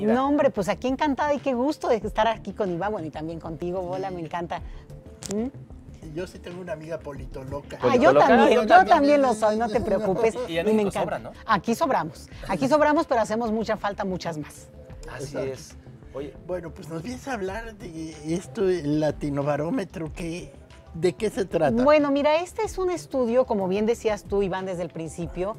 No, hombre, pues aquí encantada y qué gusto de estar aquí con Iván, bueno, y también contigo, Bola, me encanta. ¿Mm? yo sí tengo una amiga politoloca. Ah, yo también, yo también, lo soy, no te preocupes. Aquí sobramos, aquí sobramos, pero hacemos mucha falta, muchas más. Así es. Bueno, pues nos vienes a hablar de esto, el latinobarómetro, que ¿de qué se trata? Bueno, mira, este es un estudio, como bien decías tú, Iván, desde el principio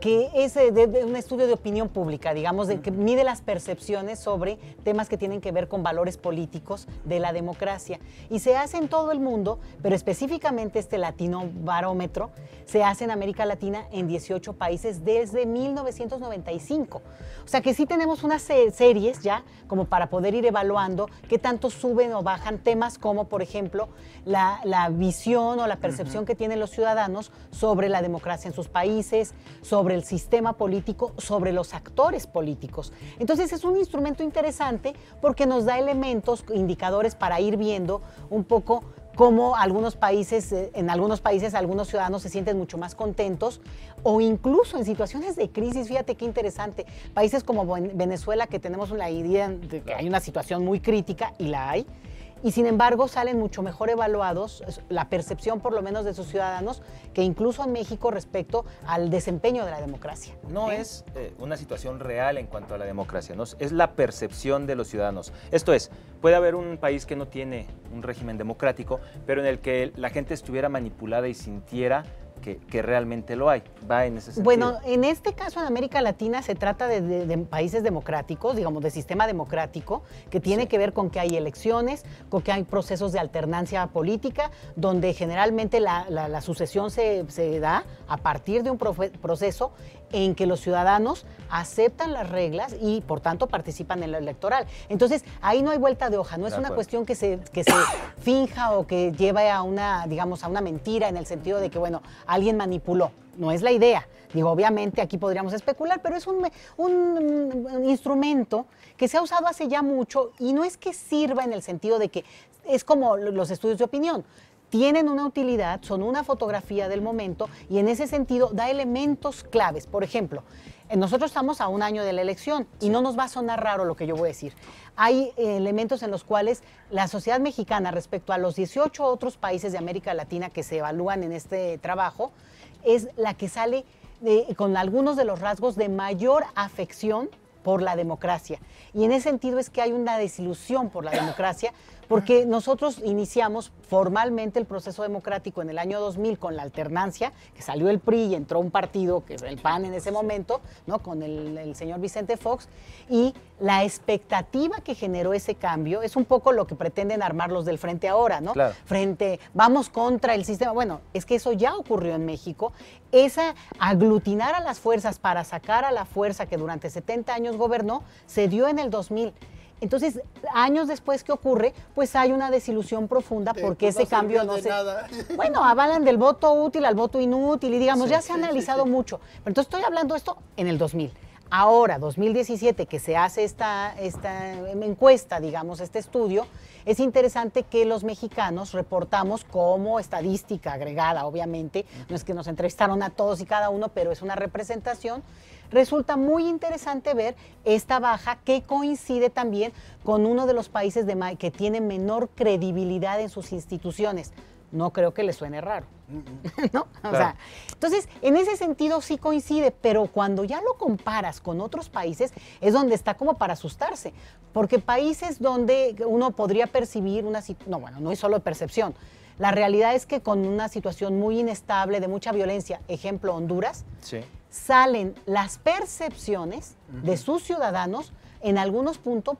que es un estudio de opinión pública, digamos, que mide las percepciones sobre temas que tienen que ver con valores políticos de la democracia. Y se hace en todo el mundo, pero específicamente este latino barómetro se hace en América Latina en 18 países desde 1995. O sea que sí tenemos unas series ya como para poder ir evaluando qué tanto suben o bajan temas como, por ejemplo, la, visión o la percepción que tienen los ciudadanos sobre la democracia en sus países, sobre sobre el sistema político, sobre los actores políticos. Entonces es un instrumento interesante porque nos da elementos, indicadores para ir viendo un poco cómo algunos países, eh, en algunos países algunos ciudadanos se sienten mucho más contentos o incluso en situaciones de crisis, fíjate qué interesante, países como Venezuela que tenemos la idea de que hay una situación muy crítica y la hay, y sin embargo salen mucho mejor evaluados, la percepción por lo menos de sus ciudadanos, que incluso en México respecto al desempeño de la democracia. No ¿Eh? es eh, una situación real en cuanto a la democracia, ¿no? es la percepción de los ciudadanos. Esto es, puede haber un país que no tiene un régimen democrático, pero en el que la gente estuviera manipulada y sintiera que, realmente lo hay. Va en ese Bueno, en este caso en América Latina se trata de, países democráticos, digamos, de sistema democrático, que tiene que ver con que hay elecciones, con que hay procesos de alternancia política, donde generalmente la, sucesión se, da a partir de un proceso en que los ciudadanos aceptan las reglas y por tanto participan en lo electoral. Entonces, ahí no hay vuelta de hoja, no es una cuestión que se, se finja o que lleve a una, digamos, a una mentira en el sentido de que, bueno, alguien manipuló. No es la idea. Digo, obviamente aquí podríamos especular, pero es un, mm, instrumento que se ha usado hace ya mucho y no es que sirva en el sentido de que es como los estudios de opinión. Tienen una utilidad, son una fotografía del momento y en ese sentido da elementos claves. Por ejemplo, eh, nosotros estamos a un año de la elección y no nos va a sonar raro lo que yo voy a decir. Hay eh, elementos en los cuales la sociedad mexicana respecto a los 18 otros países de América Latina que se evalúan en este trabajo es la que sale con algunos de los rasgos de mayor afección por la democracia. Y en ese sentido es que hay una desilusión por la democracia, porque nosotros iniciamos formalmente el proceso democrático en el año 2000 con la alternancia, que salió el PRI y entró un partido, que el PAN en ese momento, ¿no? con el, el señor Vicente Fox, y la expectativa que generó ese cambio es un poco lo que pretenden armar los del frente ahora, ¿no? Frente, vamos contra el sistema. Bueno, es que eso ya ocurrió en México. Esa aglutinar a las fuerzas para sacar a la fuerza que durante 70 años gobernó se dio en el 2000. Entonces, años después, que ocurre? Pues hay una desilusión profunda porque ese cambio no se... Bueno, avalan del voto útil al voto inútil y digamos, ya se ha analizado mucho. Pero entonces estoy hablando esto en el 2000 ahora, 2017, que se hace esta, esta encuesta, digamos, este estudio, es interesante que los mexicanos reportamos como estadística agregada, obviamente, no es que nos entrevistaron a todos y cada uno, pero es una representación. Resulta muy interesante ver esta baja que coincide también con uno de los países que tiene menor credibilidad en sus instituciones. No creo que le suene raro. ¿No? entonces, en ese sentido sí coincide, pero cuando ya lo comparas con otros países, es donde está como para asustarse, porque países donde uno podría percibir una situación, no, bueno, no es solo percepción. La realidad es que con una situación muy inestable, de mucha violencia, ejemplo Honduras, salen las percepciones de sus ciudadanos en algunos puntos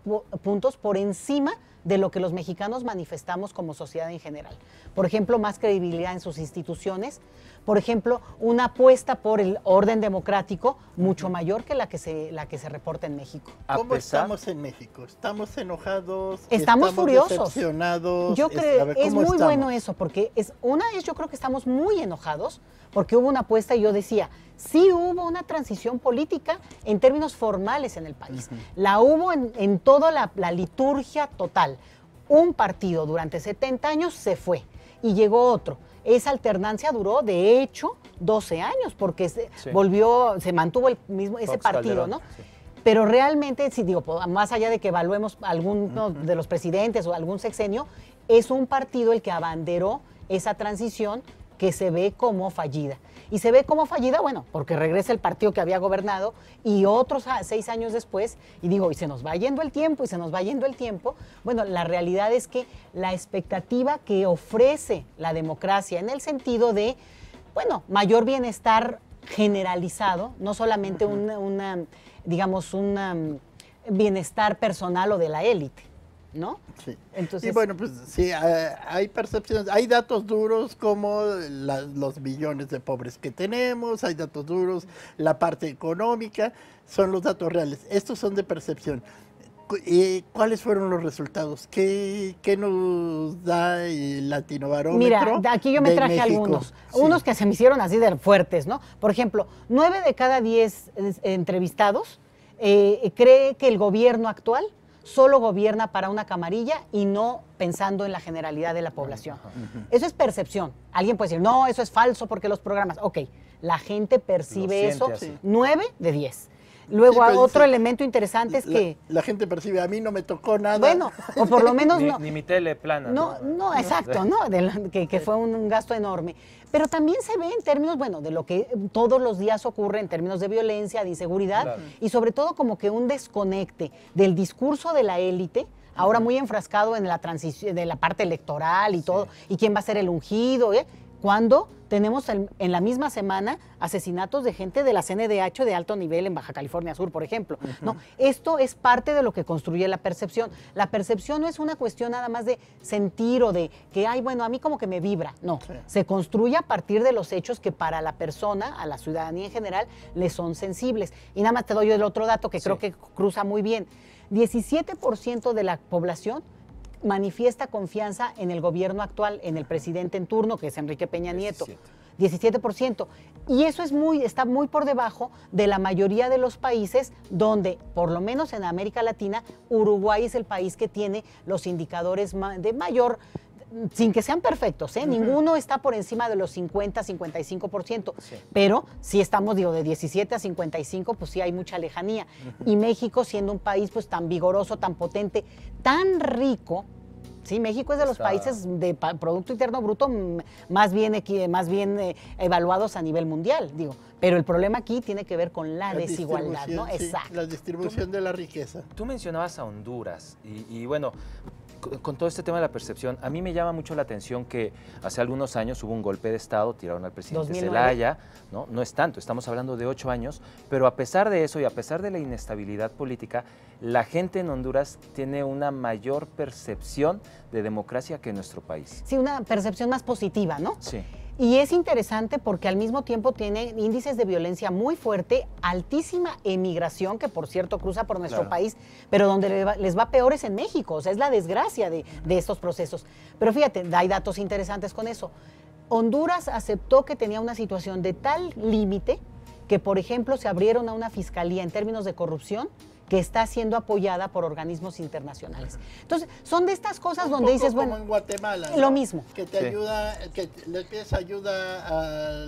por encima de lo que los mexicanos manifestamos como sociedad en general. Por ejemplo, más credibilidad en sus instituciones, por ejemplo, una apuesta por el orden democrático mucho mayor que la que se, la que se reporta en México. ¿Cómo estamos en México? ¿Estamos enojados? Estamos, estamos furiosos. Yo creo, es muy bueno eso, porque es una es yo creo que estamos muy enojados porque hubo una apuesta y yo decía, sí hubo una transición política en términos formales en el país. La hubo en, toda la liturgia total un partido durante 70 años se fue y llegó otro. Esa alternancia duró, de hecho, 12 años, porque se volvió, se mantuvo el mismo, ese partido, ¿no? Pero realmente, si digo, más allá de que evaluemos alguno de los presidentes o algún sexenio, es un partido el que abanderó esa transición que se ve como fallida. Y se ve como fallida, bueno, porque regresa el partido que había gobernado y otros seis años después, y digo, y se nos va yendo el tiempo, y se nos va yendo el tiempo. Bueno, la realidad es que la expectativa que ofrece la democracia en el sentido de, bueno, mayor bienestar generalizado, no solamente un digamos, un um, bienestar personal o de la élite. ¿no? Sí. Entonces, y bueno, pues sí, eh, hay percepciones, hay datos duros como los millones de pobres que tenemos, hay datos duros, la parte económica, son los datos reales. Estos son de percepción. ¿Cuáles fueron los resultados? ¿Qué, qué nos da el latinobarómetro? Mira, aquí yo me traje algunos. Unos que se me hicieron así de fuertes, ¿no? Por ejemplo, nueve de cada diez eh, entrevistados eh, cree que el gobierno actual solo gobierna para una camarilla y no pensando en la generalidad de la población. Eso es percepción. Alguien puede decir, no, eso es falso porque los programas, ok, la gente percibe eso Nueve 9 de 10. Luego otro elemento interesante es que... La gente percibe, a mí no me tocó nada. Bueno, o por lo menos no... Ni, mi tele plana. No, no, exacto, ¿no? que, fue un, gasto enorme. Pero también se ve en términos, bueno, de lo que todos los días ocurre en términos de violencia, de inseguridad y sobre todo como que un desconecte del discurso de la élite ahora muy enfrascado en la transición de la parte electoral y todo, y quién va a ser el ungido, ¿eh? cuando tenemos en, la misma semana asesinatos de gente de la CNDH de alto nivel en Baja California Sur, por ejemplo. No, esto es parte de lo que construye la percepción. La percepción no es una cuestión nada más de sentir o de que, ay, bueno, a mí como que me vibra. No, se construye a partir de los hechos que para la persona, a la ciudadanía en general, le son sensibles. Y nada más te doy el otro dato que creo que cruza muy bien. 17% de la población manifiesta confianza en el gobierno actual, en el presidente en turno, que es Enrique Peña Nieto. 17%. Y eso es muy, está muy por debajo de la mayoría de los países donde, por lo menos en América Latina, Uruguay es el país que tiene los indicadores de mayor sin que sean perfectos, ¿eh? ninguno está por encima de los 50, 55%, pero si estamos, digo, de 17 a 55, pues sí hay mucha lejanía. Y México, siendo un país pues tan vigoroso, tan potente, tan rico, Sí, México es de los países de Producto Interno Bruto más bien, más bien eh, evaluados a nivel mundial, digo. Pero el problema aquí tiene que ver con la, desigualdad, ¿no? Exacto. La distribución de la riqueza. Tú mencionabas a Honduras y bueno, con todo este tema de la percepción, a mí me llama mucho la atención que hace algunos años hubo un golpe de Estado, tiraron al presidente Zelaya, ¿no? no es tanto, estamos hablando de ocho años, pero a pesar de eso y a pesar de la inestabilidad política, la gente en Honduras tiene una mayor percepción de democracia que en nuestro país. Sí, una percepción más positiva, ¿no? Sí. Y es interesante porque al mismo tiempo tiene índices de violencia muy fuerte, altísima emigración, que por cierto cruza por nuestro país, pero donde les va peor es en México. O sea, es la desgracia de, de estos procesos. Pero fíjate, hay datos interesantes con eso. Honduras aceptó que tenía una situación de tal límite que, por ejemplo, se abrieron a una fiscalía en términos de corrupción que está siendo apoyada por organismos internacionales. Entonces, son de estas cosas donde dices, como bueno, en Guatemala, lo mismo. Que te ayuda, que le pides ayuda a,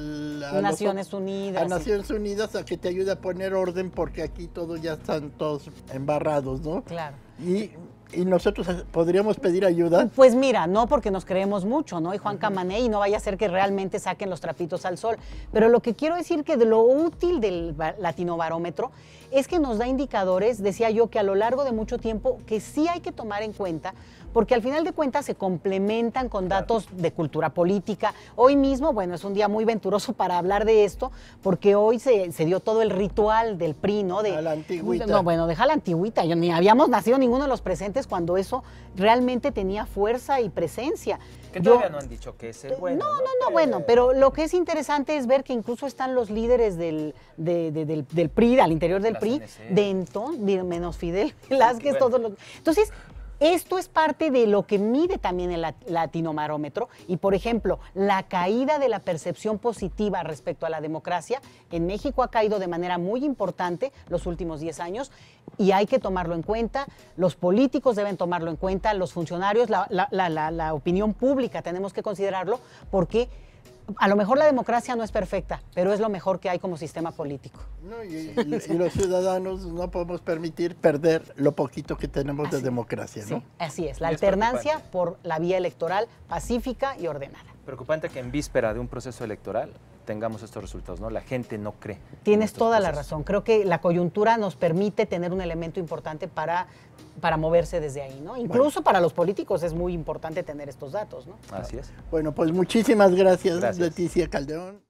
Naciones Unidas. A Naciones Unidas a que te ayude a poner orden porque aquí todos ya están todos embarrados, ¿no? Claro. Y ¿Y nosotros podríamos pedir ayuda? Pues mira, no porque nos creemos mucho, ¿no? Y Juan Camané, y no vaya a ser que realmente saquen los trapitos al sol. Pero lo que quiero decir que de lo útil del Latino Barómetro es que nos da indicadores, decía yo, que a lo largo de mucho tiempo, que sí hay que tomar en cuenta porque al final de cuentas se complementan con datos de cultura política. Hoy mismo, bueno, es un día muy venturoso para hablar de esto, porque hoy se, dio todo el ritual del PRI, ¿no? De, la antigüita. No, bueno, deja la antigüita. Yo, ni habíamos nacido ninguno de los presentes cuando eso realmente tenía fuerza y presencia. Que todavía no han dicho que es eh, bueno. No, no, no, bueno, pero lo que es interesante es ver que incluso están los líderes del, del, PRI, al interior del PRI, e. dentro, menos Fidel Velázquez, todos los. Entonces, esto es parte de lo que mide también el latinomarómetro y, por ejemplo, la caída de la percepción positiva respecto a la democracia en México ha caído de manera muy importante los últimos 10 años y hay que tomarlo en cuenta, los políticos deben tomarlo en cuenta, los funcionarios, la, la opinión pública tenemos que considerarlo porque a lo mejor la democracia no es perfecta, pero es lo mejor que hay como sistema político. y, los ciudadanos no podemos permitir perder lo poquito que tenemos de democracia, ¿no? Sí, así es, la alternancia por la vía electoral pacífica y ordenada. Preocupante que en víspera de un proceso electoral tengamos estos resultados, ¿no? La gente no cree. Tienes toda la razón. Creo que la coyuntura nos permite tener un elemento importante para, para moverse desde ahí, ¿no? Incluso para los políticos es muy importante tener estos datos, ¿no? Así es. Bueno, pues muchísimas gracias. gracias. Leticia Calderón.